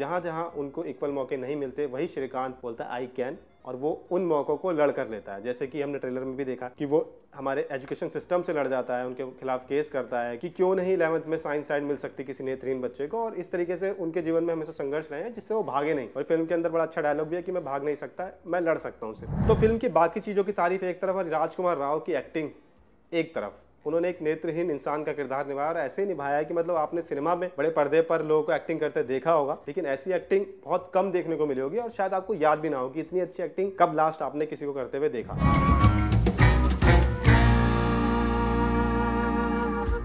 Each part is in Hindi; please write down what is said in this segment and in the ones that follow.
जहाँ जहाँ उनको इक्वल मौके नहीं मिलते वही श्रीकांत बोलता है आई कैन और वो उन मौक़ों को लड़ कर लेता है जैसे कि हमने ट्रेलर में भी देखा कि वो हमारे एजुकेशन सिस्टम से लड़ जाता है उनके खिलाफ केस करता है कि क्यों नहीं इलेवंथ में साइंस साइड मिल सकती किसी नेत्रहीन बच्चे को और इस तरीके से उनके जीवन में हमेशा संघर्ष रहे हैं जिससे वो भागे नहीं और फिल्म के अंदर बड़ा अच्छा डायलॉग भी है कि मैं भाग नहीं सकता मैं लड़ सकता हूँ उसे तो फिल्म की बाकी चीज़ों की तारीफ एक तरफ और राजकुमार राव की एक्टिंग एक तरफ उन्होंने एक नेत्रहीन इंसान का किरदार निभाया और ऐसे ही निभाया है कि मतलब आपने सिनेमा में बड़े पर्दे पर लोगों को एक्टिंग करते देखा होगा लेकिन ऐसी एक्टिंग बहुत कम देखने को मिली होगी और शायद आपको याद भी ना होगी इतनी अच्छी एक्टिंग कब लास्ट आपने किसी को करते हुए देखा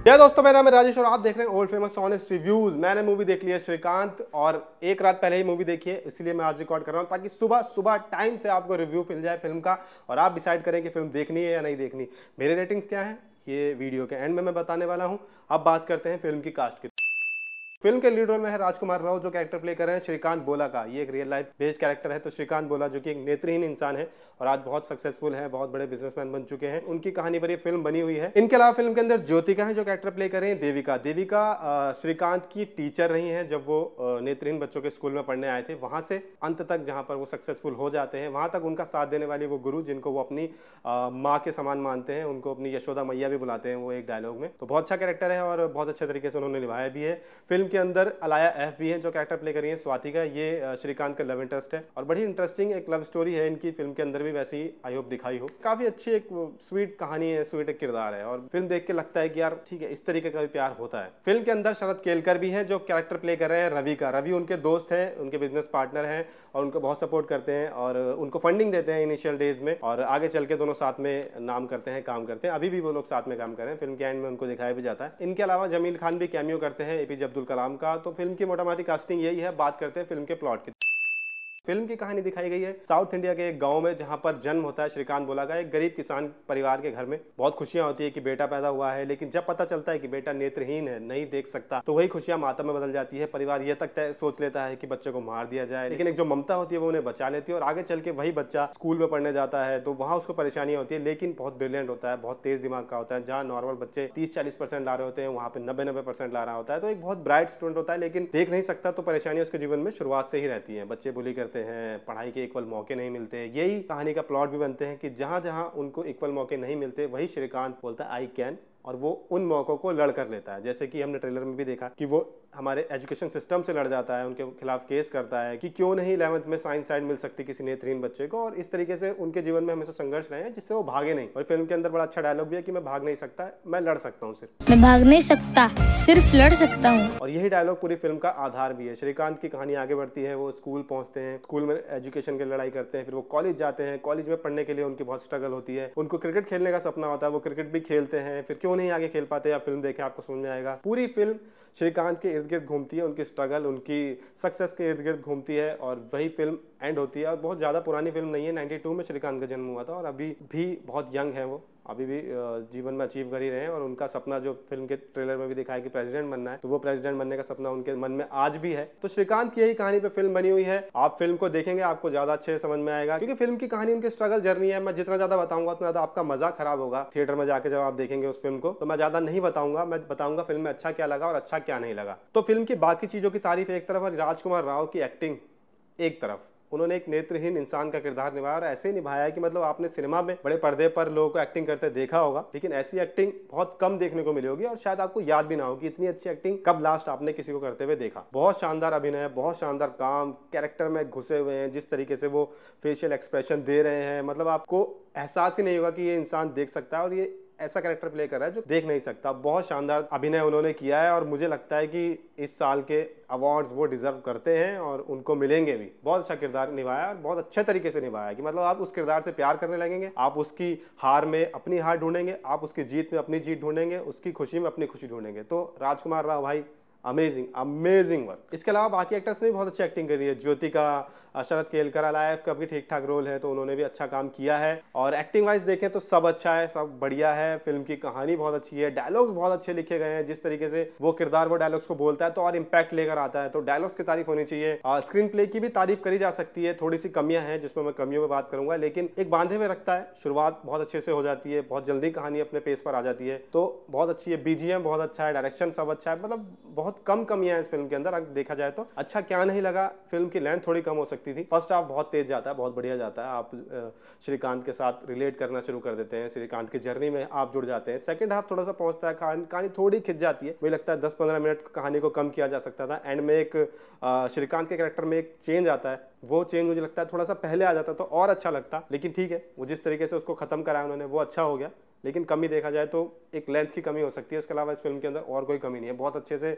जय दोस्तों मेरा नाम है राजेश और आप देख रहे हैं ओल्ड फेमस ऑनेस्ट रिव्यूज मैंने मूवी देख ली है श्रीकांत और एक रात पहले ही मूवी देखी है इसलिए मैं आज रिकॉर्ड कर रहा हूँ ताकि सुबह सुबह टाइम से आपको रिव्यू मिल जाए फिल्म का और आप डिसाइड करें कि फिल्म देखनी है या नहीं देखनी मेरे रेटिंग्स क्या है ये वीडियो के एंड में मैं बताने वाला हूँ अब बात करते हैं फिल्म की कास्ट की फिल्म के लीड रोल में है राजकुमार राव जो कैरेक्टर प्ले कर रहे हैं श्रीकांत बोला का ये एक रियल लाइफ बेस्ड कैरेक्टर है तो श्रीकांत बोला जो कि एक नेत्रहीन इंसान है और आज बहुत सक्सेसफुल है बहुत बड़े बिजनेसमैन बन चुके हैं उनकी कहानी पर ये फिल्म बनी हुई है इनके अलावा फिल्म के अंदर ज्योतिका है जो कैरेक्टर प्ले कर रहे हैं देविका देविका श्रीकांत की टीचर रही है जब वो नेत्रहीन बच्चों के स्कूल में पढ़ने आए थे वहां से अंत तक जहाँ पर वो सक्सेसफुल हो जाते हैं वहां तक उनका साथ देने वाली वो गुरु जिनको वो अपनी माँ के समान मानते हैं उनको अपनी यशोदा मैया भी बुलाते हैं वो एक डायलॉग में तो बहुत अच्छा कैरेक्टर है और बहुत अच्छे तरीके से उन्होंने निभाया भी है फिल्म के अंदर अलाया एफ भी है जो कैरेक्टर प्ले करी है स्वाति का ये श्रीकांत का लव इंटरेस्ट है और बड़ी इंटरेस्टिंग एक लव स्टोरी है इनकी फिल्म के अंदर भी वैसी आई होप दिखाई हो काफी अच्छी एक स्वीट कहानी है स्वीट एक किरदार है और फिल्म देख के लगता है कि यार ठीक है इस तरीके का भी प्यार होता है फिल्म के अंदर शरद केलकर भी है जो कैरेक्टर प्ले कर रहे हैं रवि का रवि उनके दोस्त हैं उनके बिजनेस पार्टनर हैं और उनको बहुत सपोर्ट करते हैं और उनको फंडिंग देते हैं इनिशियल डेज में और आगे चल के दोनों साथ में नाम करते हैं काम करते हैं अभी भी वो लोग साथ में काम कर रहे हैं फिल्म के एंड में उनको दिखाया भी जाता है इनके अलावा जमील खान भी कैमियो करते हैं एपीजे अब्दुल कलाम कलाम का तो फिल्म की मोटामोटी कास्टिंग यही है बात करते हैं फिल्म के प्लॉट की फिल्म की कहानी दिखाई गई है साउथ इंडिया के एक गाँव में जहां पर जन्म होता है श्रीकांत बोला का एक गरीब किसान परिवार के घर में बहुत खुशियां होती है कि बेटा पैदा हुआ है लेकिन जब पता चलता है कि बेटा नेत्रहीन है नहीं देख सकता तो वही खुशियां माता में बदल जाती है परिवार ये तक सोच लेता है कि बच्चे को मार दिया जाए लेकिन एक जो ममता होती है वो उन्हें बचा लेती है और आगे चल के वही बच्चा स्कूल में पढ़ने जाता है तो वहाँ उसको परेशानियां होती है लेकिन बहुत ब्रिलियंट होता है बहुत तेज दिमाग का होता है जहाँ नॉर्मल बच्चे तीस चालीस परसेंट ला रहे होते हैं वहाँ पे नब्बे नब्बे परसेंट ला रहा होता है तो एक बहुत ब्राइट स्टूडेंट होता है लेकिन देख नहीं सकता तो परेशानियाँ उसके जीवन में शुरुआत से ही रहती है बच्चे बुली करते जाते हैं पढ़ाई के इक्वल मौके नहीं मिलते यही कहानी का प्लॉट भी बनते हैं कि जहाँ जहाँ उनको इक्वल मौके नहीं मिलते वही श्रीकांत बोलता है आई कैन और वो उन मौक़ों को लड़ कर लेता है जैसे कि हमने ट्रेलर में भी देखा कि वो हमारे एजुकेशन सिस्टम से लड़ जाता है उनके खिलाफ केस करता है कि क्यों नहीं इलेवंथ में साइंस साइड मिल सकती किसी नेत्रहीन बच्चे को और इस तरीके से उनके जीवन में हमेशा संघर्ष रहे हैं जिससे वो भागे नहीं और फिल्म के अंदर बड़ा अच्छा डायलॉग भी है कि मैं भाग नहीं सकता मैं लड़ सकता हूँ सिर्फ मैं भाग नहीं सकता सिर्फ लड़ सकता हूँ और यही डायलॉग पूरी फिल्म का आधार भी है श्रीकांत की कहानी आगे बढ़ती है वो स्कूल पहुंचते हैं स्कूल में एजुकेशन की लड़ाई करते हैं फिर वो कॉलेज जाते हैं कॉलेज में पढ़ने के लिए उनकी बहुत स्ट्रगल होती है उनको क्रिकेट खेलने का सपना होता है वो क्रिकेट भी खेलते हैं फिर क्यों क्यों नहीं आगे खेल पाते या फिल्म देखें आपको समझ में आएगा पूरी फिल्म श्रीकांत के इर्द गिर्द घूमती है उनकी स्ट्रगल उनकी सक्सेस के इर्द गिर्द घूमती है और वही फिल्म एंड होती है और बहुत ज़्यादा पुरानी फिल्म नहीं है नाइन्टी में श्रीकांत का जन्म हुआ था और अभी भी बहुत यंग है वो अभी भी जीवन में अचीव कर ही रहे हैं और उनका सपना जो फिल्म के ट्रेलर में भी दिखाया कि प्रेसिडेंट बनना है तो वो प्रेसिडेंट बनने का सपना उनके मन में आज भी है तो श्रीकांत की यही कहानी पे फिल्म बनी हुई है आप फिल्म को देखेंगे आपको ज्यादा अच्छे समझ में आएगा क्योंकि फिल्म की कहानी उनकी स्ट्रगल जर्नी है मैं जितना ज्यादा बताऊंगा उतना ज्यादा आपका मजा खराब होगा थिएटर में जाकर जब आप देखेंगे उस फिल्म को तो मैं ज्यादा नहीं बताऊंगा मैं बताऊंगा फिल्म में अच्छा क्या लगा और अच्छा क्या नहीं लगा तो फिल्म की बाकी चीजों की तारीफ एक तरफ और राजकुमार राव की एक्टिंग एक तरफ उन्होंने एक नेत्रहीन इंसान का किरदार निभाया और ऐसे ही निभाया कि मतलब आपने सिनेमा में बड़े पर्दे पर लोगों को एक्टिंग करते देखा होगा लेकिन ऐसी एक्टिंग बहुत कम देखने को मिली होगी और शायद आपको याद भी ना होगी इतनी अच्छी एक्टिंग कब लास्ट आपने किसी को करते हुए देखा बहुत शानदार अभिनय बहुत शानदार काम कैरेक्टर में घुसे हुए हैं जिस तरीके से वो फेशियल एक्सप्रेशन दे रहे हैं मतलब आपको एहसास ही नहीं होगा कि ये इंसान देख सकता है और ये ऐसा कैरेक्टर प्ले कर रहा है जो देख नहीं सकता बहुत शानदार अभिनय उन्होंने किया है और मुझे लगता है कि इस साल के अवार्ड्स वो डिजर्व करते हैं और उनको मिलेंगे भी बहुत अच्छा किरदार निभाया और बहुत अच्छे तरीके से निभाया कि मतलब आप उस किरदार से प्यार करने लगेंगे आप उसकी हार में अपनी हार ढूंढेंगे आप उसकी जीत में अपनी जीत ढूंढेंगे उसकी खुशी में अपनी खुशी ढूंढेंगे तो राजकुमार राव भाई अमेजिंग अमेजिंग वर्क इसके अलावा बाकी एक्टर्स ने भी बहुत अच्छी एक्टिंग करी है ज्योति का शरद केलकर अलायफ का भी ठीक ठाक रोल है तो उन्होंने भी अच्छा काम किया है और एक्टिंग वाइज देखें तो सब अच्छा है सब बढ़िया है फिल्म की कहानी बहुत अच्छी है डायलॉग्स बहुत अच्छे लिखे गए हैं जिस तरीके से वो किरदार वो डायलॉग्स को बोलता है तो और इम्पैक्ट लेकर आता है तो डायलॉग्स की तारीफ होनी चाहिए स्क्रीन प्ले की भी तारीफ करी जा सकती है थोड़ी सी कमियां हैं जिसमें मैं कमियों में बात करूंगा लेकिन एक बांधे में रखता है शुरुआत बहुत अच्छे से हो जाती है बहुत जल्दी कहानी अपने पेस पर आ जाती है तो बहुत अच्छी है बीजीएम बहुत अच्छा है डायरेक्शन सब अच्छा है मतलब बहुत बहुत कम कमियां हैं इस फिल्म के अंदर अगर देखा जाए तो अच्छा क्या नहीं लगा फिल्म की लेंथ थोड़ी कम हो सकती थी फर्स्ट हाफ बहुत तेज जाता है बहुत बढ़िया जाता है आप श्रीकांत के साथ रिलेट करना शुरू कर देते हैं श्रीकांत की जर्नी में आप जुड़ जाते हैं सेकंड हाफ थोड़ा सा पहुंचता है कहानी थोड़ी खिंच जाती है मुझे लगता है दस पंद्रह मिनट कहानी को कम किया जा सकता था एंड में एक श्रीकांत के करेक्टर में एक चेंज आता है वो चेंज मुझे लगता है थोड़ा सा पहले आ जाता तो और अच्छा लगता लेकिन ठीक है वो जिस तरीके से उसको खत्म कराया उन्होंने वो अच्छा हो गया लेकिन कमी देखा जाए तो एक लेंथ की कमी हो सकती है उसके अलावा इस फिल्म के अंदर और कोई कमी नहीं है बहुत अच्छे से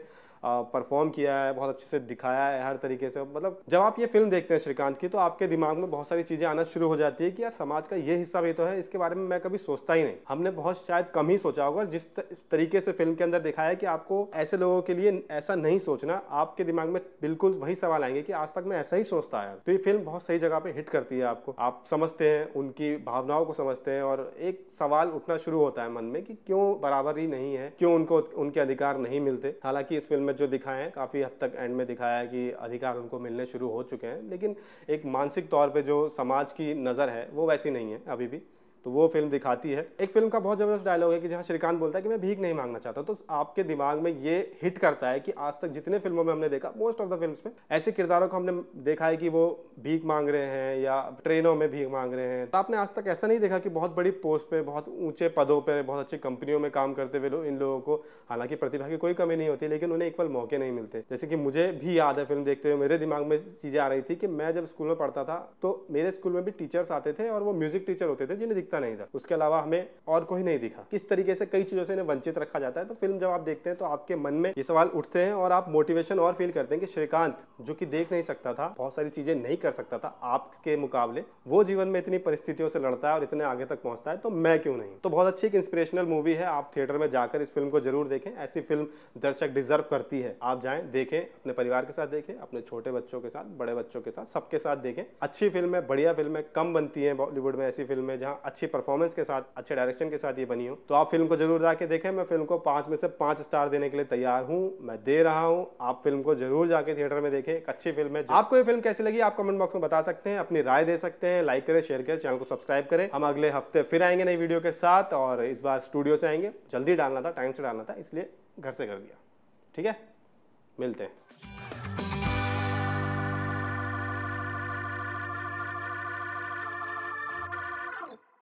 परफॉर्म किया है बहुत अच्छे से दिखाया है हर तरीके से मतलब जब आप ये फिल्म देखते हैं श्रीकांत की तो आपके दिमाग में बहुत सारी चीज़ें आना शुरू हो जाती है कि यार समाज का ये हिस्सा भी तो है इसके बारे में मैं कभी सोचता ही नहीं हमने बहुत शायद कम ही सोचा होगा जिस तरीके से फिल्म के अंदर दिखाया है कि आपको ऐसे लोगों के लिए ऐसा नहीं सोचना आपके दिमाग में बिल्कुल वही सवाल आएंगे कि आज तक मैं ऐसा ही सोचता आया तो ये फिल्म बहुत सही जगह पर हिट करती है आपको आप समझते हैं उनकी भावनाओं को समझते हैं और एक सवाल उठना उठना शुरू होता है मन में कि क्यों बराबरी नहीं है क्यों उनको उनके अधिकार नहीं मिलते हालांकि इस फिल्म में जो दिखाए काफ़ी हद तक एंड में दिखाया है कि अधिकार उनको मिलने शुरू हो चुके हैं लेकिन एक मानसिक तौर पर जो समाज की नज़र है वो वैसी नहीं है अभी भी तो वो फिल्म दिखाती है एक फिल्म का बहुत ज़बरदस्त डायलॉग है कि जहाँ श्रीकांत बोलता है कि मैं भीख नहीं मांगना चाहता तो आपके दिमाग में ये हिट करता है कि आज तक जितने फिल्मों में हमने देखा मोस्ट ऑफ द फिल्म में ऐसे किरदारों को हमने देखा है कि वो भीख मांग रहे हैं या ट्रेनों में भीख मांग रहे हैं तो आपने आज तक ऐसा नहीं देखा कि बहुत बड़ी पोस्ट पर बहुत ऊँचे पदों पर बहुत अच्छी कंपनियों में काम करते हुए इन लोगों को हालांकि प्रतिभा की कोई कमी नहीं होती लेकिन उन्हें इक्वल मौके नहीं मिलते जैसे कि मुझे भी याद है फिल्म देखते हुए मेरे दिमाग में चीज़ें आ रही थी कि मैं जब स्कूल में पढ़ता था तो मेरे स्कूल में भी टीचर्स आते थे और वो म्यूजिक टीचर होते थे जिन्हें दिखता नहीं था उसके अलावा हमें और कोई नहीं दिखा किस तरीके से कई चीजों से इन्हें वंचित रखा जाता है तो फिल्म जब आप देखते हैं तो आपके मन में ये सवाल उठते हैं और आप मोटिवेशन और फील करते हैं कि श्रीकांत जो कि देख नहीं सकता था बहुत सारी चीजें नहीं कर सकता था आपके मुकाबले वो जीवन में इतनी परिस्थितियों से लड़ता है और इतने आगे तक पहुंचता है तो मैं क्यों नहीं तो बहुत अच्छी एक इंस्पिरेशनल मूवी है आप थिएटर में जाकर इस फिल्म को जरूर देखें ऐसी फिल्म दर्शक डिजर्व करती है आप जाएं देखें अपने परिवार के साथ देखें अपने छोटे बच्चों के साथ बड़े बच्चों के साथ सबके साथ देखें अच्छी फिल्म है बढ़िया फिल्म है कम बनती है बॉलीवुड में ऐसी फिल्म है जहाँ अच्छी अच्छी परफॉर्मेंस के साथ अच्छे डायरेक्शन के साथ ये बनी हो तो आप फिल्म को जरूर जाके देखें मैं फिल्म को पाँच में से पाँच स्टार देने के लिए तैयार हूँ मैं दे रहा हूँ आप फिल्म को जरूर जाके थिएटर में देखें एक अच्छी फिल्म है आपको ये फिल्म कैसी लगी आप कमेंट बॉक्स में बता सकते हैं अपनी राय दे सकते हैं लाइक करें शेयर करें चैनल को सब्सक्राइब करें हम अगले हफ्ते फिर आएंगे नई वीडियो के साथ और इस बार स्टूडियो से आएंगे जल्दी डालना था टाइम से डालना था इसलिए घर से कर दिया ठीक है मिलते हैं